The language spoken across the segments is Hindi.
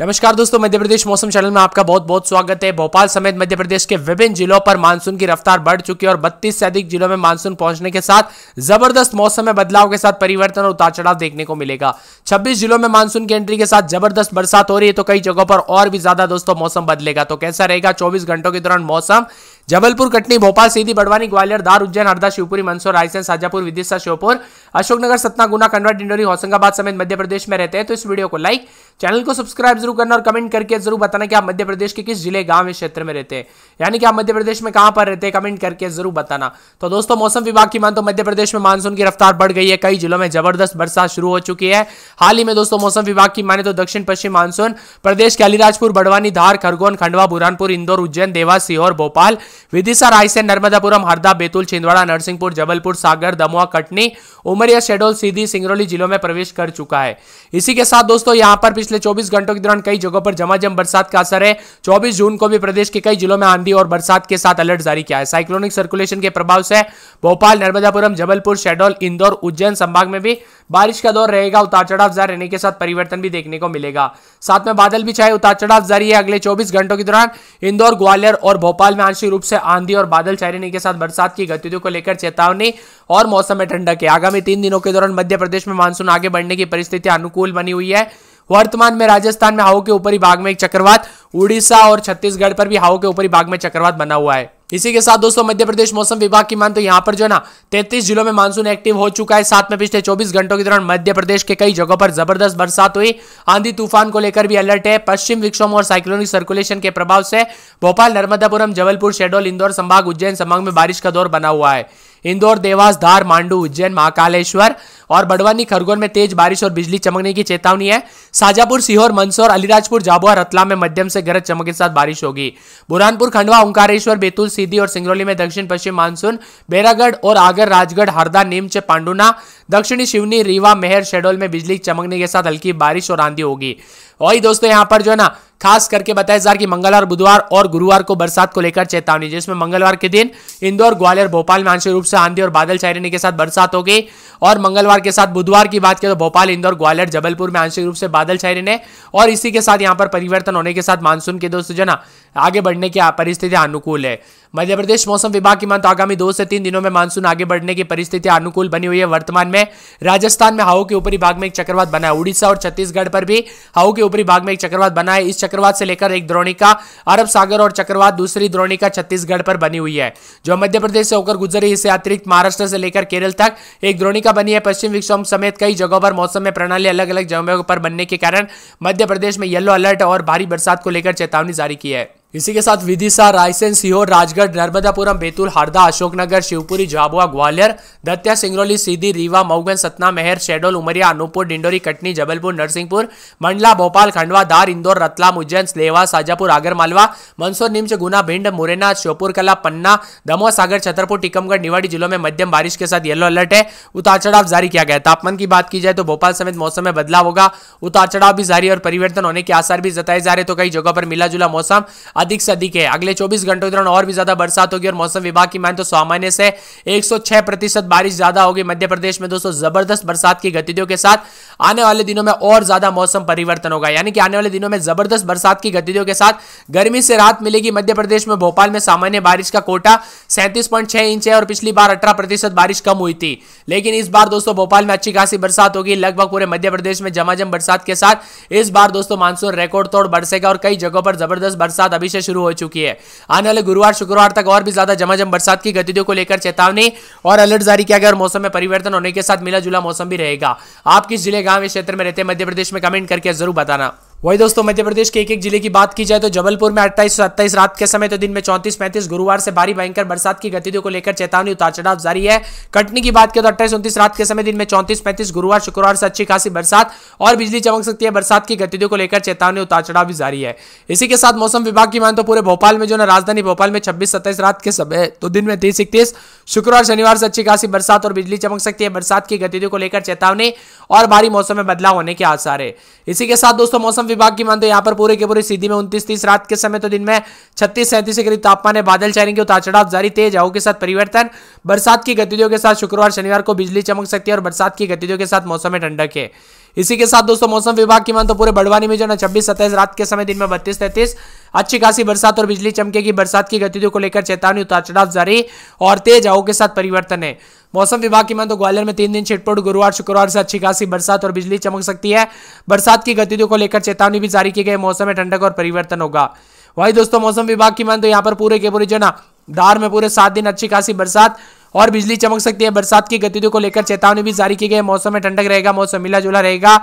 नमस्कार दोस्तों मध्य प्रदेश मौसम चैनल में आपका बहुत बहुत स्वागत है भोपाल समेत मध्य प्रदेश के विभिन्न जिलों पर मानसून की रफ्तार बढ़ चुकी है और 32 से अधिक जिलों में मानसून पहुंचने के साथ जबरदस्त मौसम में बदलाव के साथ परिवर्तन और उतार चढ़ाव देखने को मिलेगा 26 जिलों में मानसून की एंट्री के साथ जबरदस्त बरसात हो रही है तो कई जगहों पर और भी ज्यादा दोस्तों मौसम बदलेगा तो कैसा रहेगा चौबीस घंटों के दौरान मौसम जबलपुर कटनी भोपाल सीधी बड़वानी ग्वालियर धार उज्जैन हरदा शिवपुरी मंदसौर रायसेन साजापुर विदिशा श्योपुर अशोकनगर सतना गुना खंडवा डिंडोरी होशंगाबाद समेत मध्य प्रदेश में रहते हैं तो इस वीडियो को लाइक चैनल को सब्सक्राइब जरूर करना और कमेंट करके जरूर बताना कि आप मध्य प्रदेश के किस जिले गांव क्षेत्र में रहते हैं यानी कि आप मध्य प्रदेश में कहां पर रहते हैं कमेंट करके जरूर बताना तो दोस्तों मौसम विभाग की मान तो मध्य प्रदेश में मानसून की रफ्तार बढ़ गई है कई जिलों में जबरदस्त बरसात शुरू हो चुकी है हाल ही में दोस्तों मौसम विभाग की माने तो दक्षिण पश्चिम मानसून प्रदेश के अलीराजपुर बड़वानी धार खरगोन खंडवा बुरहानपुर इंदौर उज्जैन देवास सीहोर भोपाल विदिशा रायसेन नर्मदापुरम हरदा बैतूल छिंदवाड़ा नरसिंहपुर जबलपुर सागर दमुआ कटनी उमरिया शेडोल सीधी सिंगरौली जिलों में प्रवेश कर चुका है इसी के साथ दोस्तों यहां पर पिछले चौबीस घंटों के दौरान कई जगहों पर जमाजम बरसात का असर है चौबीस जून को भी प्रदेश के कई जिलों में आंधी और बरसात के साथ अलर्ट जारी किया है साइक्लोनिक सर्कुलेशन के प्रभाव से भोपाल नर्मदापुरम जबलपुर शेडोल इंदौर उज्जैन संभाग में भी बारिश का दौर रहेगा उतार चढ़ाव जारी रहने के साथ परिवर्तन भी देखने को मिलेगा साथ में बादल भी छाए उतार चढ़ाव जारी है अगले चौबीस घंटों के दौरान इंदौर ग्वालियर और भोपाल में आंशिक रूप से आंधी और बादल छाए रहने के साथ बरसात की गतिविधियों को लेकर चेतावनी और मौसम में ठंडक है आगामी तीन दिनों के दौरान मध्य प्रदेश में मानसून आगे बढ़ने की परिस्थिति अनुकूल बनी हुई है वर्तमान में राजस्थान में हाओ के ऊपरी भाग में एक चक्रवात उड़ीसा और छत्तीसगढ़ पर भी हाओ के ऊपरी भाग में चक्रवात बना हुआ है इसी के साथ दोस्तों मध्य प्रदेश मौसम विभाग की मान तो यहाँ पर जो है ना तैतीस जिलों में मानसून एक्टिव हो चुका है साथ में पिछले 24 घंटों के दौरान मध्य प्रदेश के कई जगहों पर जबरदस्त बरसात हुई आंधी तूफान को लेकर भी अलर्ट है पश्चिम विक्षोभ और साइक्लोनिक सर्कुलेशन के प्रभाव से भोपाल नर्मदापुरम जबलपुर शेडोल इंदौर संभाग उज्जैन संभाग में बारिश का दौर बना हुआ है इंदौर देवास धार मांडू उज्जैन महाकालेश्वर और बड़वानी खरगोन में तेज बारिश और बिजली चमकने की चेतावनी है शाजापुर सीहोर मंदसौर अलीराजपुर झाबुआ रतलाम में मध्यम से गरज चमक के साथ बारिश होगी बुरहानपुर खंडवा ओंकारेश्वर बेतुल सीधी और सिंगरौली में दक्षिण पश्चिम मानसून बैरागढ़ और आगर राजगढ़ हरदा नीमच पांडुना दक्षिणी शिवनी रीवा मेहर शहडोल में बिजली चमकने के साथ हल्की बारिश और आंधी होगी और दोस्तों यहाँ पर जो है ना खास करके बताया जा रहा कि मंगलवार बुधवार और गुरुवार को बरसात को लेकर चेतावनी जिसमें मंगलवार के दिन इंदौर ग्वालियर भोपाल में आंशिक रूप से आंधी और बादल छाई रहने के साथ बरसात होगी और मंगलवार के साथ बुधवार की बात करें तो भोपाल इंदौर ग्वालियर जबलपुर में आंशिक रूप से बादल छाए रहने और इसी के साथ यहां पर परिवर्तन होने के साथ मानसून के दोस्त जना आगे बढ़ने की परिस्थिति अनुकूल है मध्य प्रदेश मौसम विभाग की मान तो आगामी दो से तीन दिनों में मानसून आगे बढ़ने की परिस्थिति अनुकूल बनी हुई है वर्तमान में राजस्थान में हाउ के ऊपरी भाग में एक चक्रवात बना है उड़ीसा और छत्तीसगढ़ पर भी हाउ के ऊपरी भाग में एक चक्रवात बना है इस चक्रवात से लेकर एक द्रोणिका अरब सागर और चक्रवात दूसरी द्रोणिका छत्तीसगढ़ पर बनी हुई है जो मध्य प्रदेश से होकर गुजरी इसे अतिरिक्त महाराष्ट्र से लेकर केरल तक एक द्रोणिका द्रोणिका बनी है पश्चिम विक्षोभ समेत कई जगहों पर मौसम में प्रणाली अलग अलग जगहों पर बनने के कारण मध्य प्रदेश में येलो अलर्ट और भारी बरसात को लेकर चेतावनी जारी की है इसी के साथ विदिशा रायसेन सीहोर राजगढ़ नर्मदापुरम बेतुल हरदा अशोकनगर शिवपुरी झाबुआ ग्वालियर दतिया सिंगरौली सीधी रीवा मऊगंज सतना मेहर शहडोल उमरिया अनूपपुर डिंडोरी कटनी जबलपुर नरसिंहपुर मंडला भोपाल खंडवा धार इंदौर रतलाम उज्जैन स्लेवा शाजापुर आगरमालवा मंदसौर निम्च गुना भिंड मुरैना श्योपुर कला पन्ना दमोह सागर छतरपुर टीकमगढ़ निवाड़ी जिलों में मध्यम बारिश के साथ येलो अलर्ट है उतार चढ़ाव जारी किया गया तापमान की बात की जाए तो भोपाल समेत मौसम में बदलाव होगा उतार चढ़ाव भी जारी और परिवर्तन होने के आसार भी जताए जा रहे तो कई जगहों पर मिला जुला मौसम अधिक से अधिक है अगले चौबीस घंटों के दौरान और भी ज्यादा बरसात होगी और मौसम विभाग की मान तो सामान्य से एक प्रतिशत बारिश ज्यादा होगी मध्य प्रदेश में दोस्तों जबरदस्त बरसात की गतिविधियों के साथ आने वाले दिनों में और ज्यादा मौसम परिवर्तन होगा यानी कि आने वाले दिनों में जबरदस्त बरसात की गतिविधियों के साथ गर्मी से राहत मिलेगी मध्य प्रदेश में भोपाल में सामान्य बारिश का कोटा सैंतीस इंच है और पिछली बार अठारह प्रतिशत बारिश कम हुई थी लेकिन इस बार दोस्तों भोपाल में अच्छी खासी बरसात होगी लगभग पूरे मध्य प्रदेश में जमाजम बरसात के साथ इस बार दोस्तों मानसून रिकॉर्ड तोड़ बरसेगा और कई जगहों पर जबरदस्त बरसात अभी से शुरू हो चुकी है आने वाले गुरुवार शुक्रवार तक और भी ज्यादा जमाजम बरसात की गतिविधियों को लेकर चेतावनी और अलर्ट जारी किया गया और मौसम में परिवर्तन होने के साथ मिला जुला मौसम भी रहेगा आप किस जिले गांव क्षेत्र में रहते मध्य प्रदेश में कमेंट करके जरूर बताना वही दोस्तों मध्य प्रदेश के एक एक जिले की बात की जाए तो जबलपुर में अट्ठाईस सत्ताईस रात के समय तो दिन में चौंतीस पैंतीस गुरुवार से भारी भयंकर बरसात की गतिविधियों को लेकर चेतावनी उतार चढ़ाव जारी है कटनी की बात करें तो अट्ठाईस उन्तीस रात के समय दिन में चौंतीस पैंतीस गुरुवार शुक्रवार से अच्छी खासी बरसात और बिजली चमक सकती है बरसात की गतिविधियों को लेकर चेतावनी उतार चढ़ाव भी जारी है इसी के साथ मौसम विभाग की मान तो पूरे भोपाल में जो है राजधानी भोपाल में छब्बीस सत्ताईस रात के समय तो दिन में तीस इकतीस शुक्रवार शनिवार से अच्छी खासी बरसात और बिजली चमक सकती है बरसात की गतिविधियों को लेकर चेतावनी और भारी मौसम में बदलाव होने के आसार है इसी के साथ दोस्तों मौसम विभाग की मान तो यहाँ पर पूरे के पूरे सीधी में उन्तीस तीस रात के समय तो दिन में छत्तीस सैंतीस के करीब तापमान है बादल छाएंगे उतार चढ़ाव जारी तेज हवा के साथ परिवर्तन बरसात की गतिविधियों के साथ शुक्रवार शनिवार को बिजली चमक सकती है और बरसात की गतिविधियों के साथ मौसम में ठंडक है इसी के साथ दोस्तों मौसम विभाग की मान तो पूरे बड़वानी में जो ना छब्बीस सत्ताईस रात के समय दिन में बत्तीस तैतीस अच्छी खासी बरसात और बिजली चमके की बरसात की गतिविधियों को लेकर चेतावनी उतार चढ़ाव जारी और तेज हवाओं के साथ परिवर्तन है मौसम विभाग की मान तो ग्वालियर में तीन दिन छिटपुट गुरुवार शुक्रवार से अच्छी खासी बरसात और बिजली चमक सकती है बरसात की गतिविधियों को लेकर चेतावनी भी जारी की गई मौसम में ठंडक और परिवर्तन होगा वही दोस्तों मौसम विभाग की मान तो यहाँ पर पूरे के पूरे जो ना धार में पूरे सात दिन अच्छी खासी बरसात और बिजली चमक सकती है बरसात की गतिविधियों को लेकर चेतावनी भी जारी की गई है मौसम में ठंडक रहेगा मौसम मिला जुला रहेगा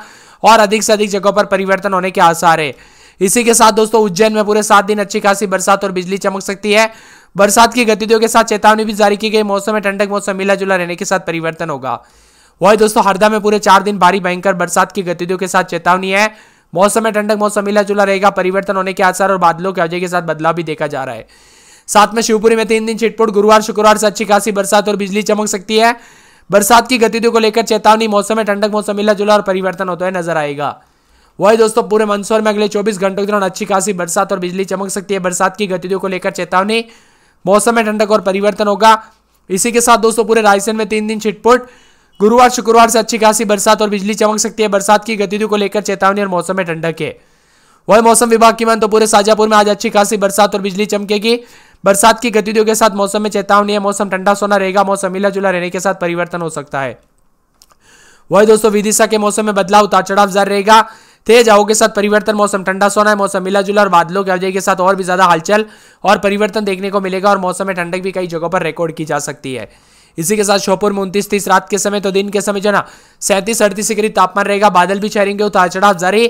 और अधिक से अधिक जगहों पर परिवर्तन होने के आसार है इसी के साथ दोस्तों उज्जैन में पूरे सात दिन अच्छी खासी बरसात और बिजली चमक सकती है बरसात की गतिविधियों के साथ चेतावनी भी जारी की गई मौसम में ठंडक मौसम मिला जुला रहने के साथ परिवर्तन होगा वही दोस्तों हरदा में पूरे चार दिन भारी भयंकर बरसात की गतिविधियों के साथ चेतावनी है मौसम में ठंडक मौसम मिला जुला रहेगा परिवर्तन होने के आसार और बादलों के अवजय के साथ बदलाव भी देखा जा रहा है साथ में शिवपुरी में तीन दिन छिटपुट गुरुवार शुक्रवार से अच्छी खासी बरसात और बिजली चमक सकती है बरसात की गतिविधियों को लेकर चेतावनी मौसम में ठंडक मौसम मिला जुला और परिवर्तन होता है नजर आएगा वही दोस्तों पूरे मंदसौर में अगले 24 घंटों के दौरान अच्छी खासी बरसात और बिजली चमक सकती है बरसात की गतिविधियों को लेकर चेतावनी मौसम में ठंडक और परिवर्तन होगा इसी के साथ दोस्तों पूरे रायसेन में तीन दिन छिटपुट गुरुवार शुक्रवार से अच्छी खासी बरसात और बिजली चमक सकती है बरसात की गतिविधियों को लेकर चेतावनी और मौसम में ठंडक है वही मौसम विभाग की मान तो पूरे साजापुर में आज अच्छी खासी बरसात और बिजली चमकेगी बरसात की गतिविधियों के साथ मौसम में चेतावनी है मौसम ठंडा सोना रहेगा मौसम मिला जुला रहने के साथ परिवर्तन हो सकता है वही दोस्तों विदिशा के मौसम में बदलाव उतार चढ़ाव जारी रहेगा तेज हवाओं के साथ परिवर्तन मौसम ठंडा सोना है मौसम मिला जुला और बादलों के अवजय के साथ और भी ज्यादा हलचल और परिवर्तन देखने को मिलेगा और मौसम में ठंडक भी कई जगहों पर रिकॉर्ड की जा सकती है इसी के साथ श्योपुर में उन्तीस तीस रात के समय तो दिन के समय जो ना सैंतीस अड़तीस डिग्री तापमान रहेगा बादल भी छहरेंगे उतार चढ़ाव जारी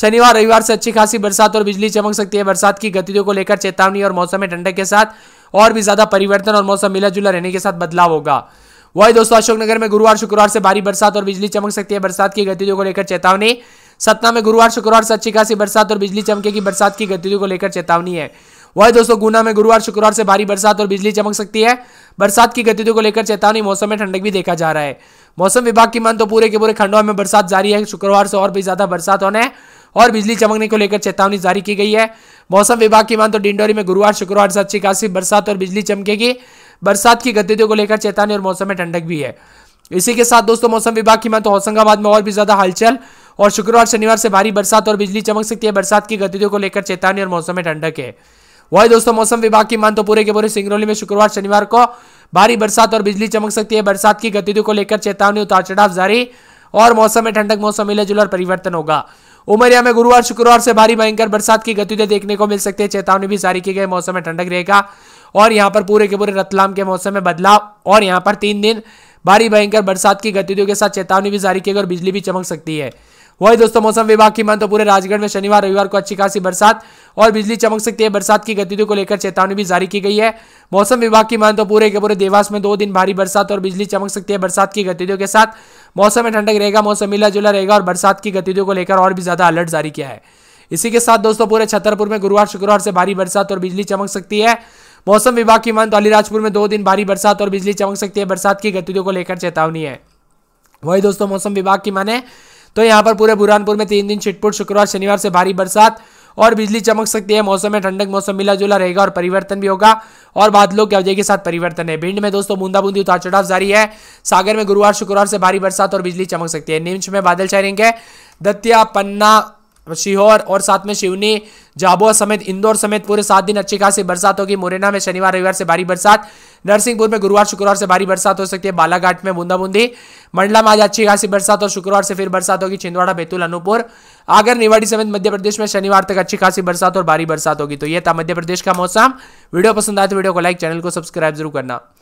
शनिवार रविवार से अच्छी खासी बरसात और बिजली चमक सकती है बरसात की गतिविधियों को लेकर चेतावनी और मौसम में ठंडक के साथ और भी ज्यादा परिवर्तन और मौसम मिला जुला रहने के साथ बदलाव होगा वही दोस्तों अशोकनगर में गुरुवार शुक्रवार से भारी बरसात और बिजली चमक सकती है बरसात की गतिविधियों को लेकर चेतावनी सतना में गुरुवार शुक्रवार से अच्छी खासी बरसात और बिजली चमके की बरसात की गतिविधियों को लेकर चेतावनी है वही दोस्तों गुना में गुरुवार शुक्रवार से भारी बरसात और बिजली चमक सकती है बरसात की गतिविधियों को लेकर चेतावनी मौसम में ठंडक भी देखा जा रहा है मौसम विभाग की मान तो पूरे के पूरे खंडवा में बरसात जारी है शुक्रवार से और भी ज्यादा बरसात होने और बिजली चमकने को लेकर चेतावनी जारी की गई है मौसम विभाग की मान तो डिंडोरी में गुरुवार शुक्रवार से अच्छी खासी बरसात और बिजली चमकेगी बरसात की गतिविधियों को लेकर चेतावनी और मौसम में ठंडक भी है इसी के साथ दोस्तों मौसम विभाग की मान तो होशंगाबाद में और भी ज्यादा हलचल और शुक्रवार शनिवार से भारी बरसात और बिजली चमक सकती है बरसात की गतिविधियों को लेकर चेतावनी और मौसम में ठंडक है वही दोस्तों मौसम विभाग की मान तो पूरे के पूरे सिंगरौली में शुक्रवार शनिवार को भारी बरसात और बिजली चमक सकती है बरसात की गतिविधियों को लेकर चेतावनी उतार चढ़ाव जारी और मौसम में ठंडक मौसम मिले जुलर परिवर्तन होगा उमरिया में गुरुवार शुक्रवार से भारी भयंकर बरसात की गतिविधियां देखने को मिल सकती है चेतावनी भी जारी की गई मौसम में ठंडक रहेगा और यहाँ पर पूरे के पूरे रतलाम के मौसम में बदलाव और यहाँ पर तीन दिन भारी भयंकर बरसात की गतिविधियों के साथ चेतावनी भी जारी की गई और बिजली भी चमक सकती है वही दोस्तों मौसम विभाग की मान तो पूरे राजगढ़ में शनिवार रविवार को अच्छी खासी बरसात और बिजली चमक सकती है बरसात की गतिविधियों को लेकर चेतावनी भी जारी की गई है मौसम विभाग की मान तो पूरे के पूरे देवास में दो दिन भारी बरसात और बिजली चमक सकती है बरसात की गतिविधियों के साथ मौसम में ठंडक रहेगा मौसम मिला जुला रहेगा और बरसात की गतिविधियों को लेकर और भी ज्यादा अलर्ट जारी किया है इसी के साथ दोस्तों पूरे छतरपुर में गुरुवार शुक्रवार से भारी बरसात और बिजली चमक सकती है मौसम विभाग की मान तो अलीराजपुर में दो दिन भारी बरसात और बिजली चमक सकती है बरसात की गतिविधियों को लेकर चेतावनी है वही दोस्तों मौसम विभाग की माने तो यहाँ पर पूरे बुरहानपुर में तीन दिन छिटपुट शुक्रवार शनिवार से भारी बरसात और बिजली चमक सकती है मौसम में ठंडक मौसम मिला जुला रहेगा और परिवर्तन भी होगा और बादलों के अवजय के साथ परिवर्तन है भिंड में दोस्तों बूंदाबूंदी उतार चढ़ाव जारी है सागर में गुरुवार शुक्रवार से भारी बरसात और बिजली चमक सकती है निम्स में बादल छाएंगे दतिया पन्ना शिहोर और साथ में शिवनी झाबुआ समेत इंदौर समेत पूरे सात दिन अच्छी खासी बरसात होगी मुरैना में शनिवार रविवार से भारी बरसात नरसिंहपुर में गुरुवार शुक्रवार से भारी बरसात हो सकती है बालाघाट में बूंदा बूंदी मंडला में आज अच्छी खासी बरसात और शुक्रवार से फिर बरसात होगी छिंदवाड़ा बैतूल अनुपुर आगर निवाड़ी समेत मध्य प्रदेश में शनिवार तक अच्छी खासी बरसात और भारी बरसात होगी तो यह था मध्य प्रदेश का मौसम वीडियो पसंद आए तो वीडियो को लाइक चैनल को सब्सक्राइब जरूर करना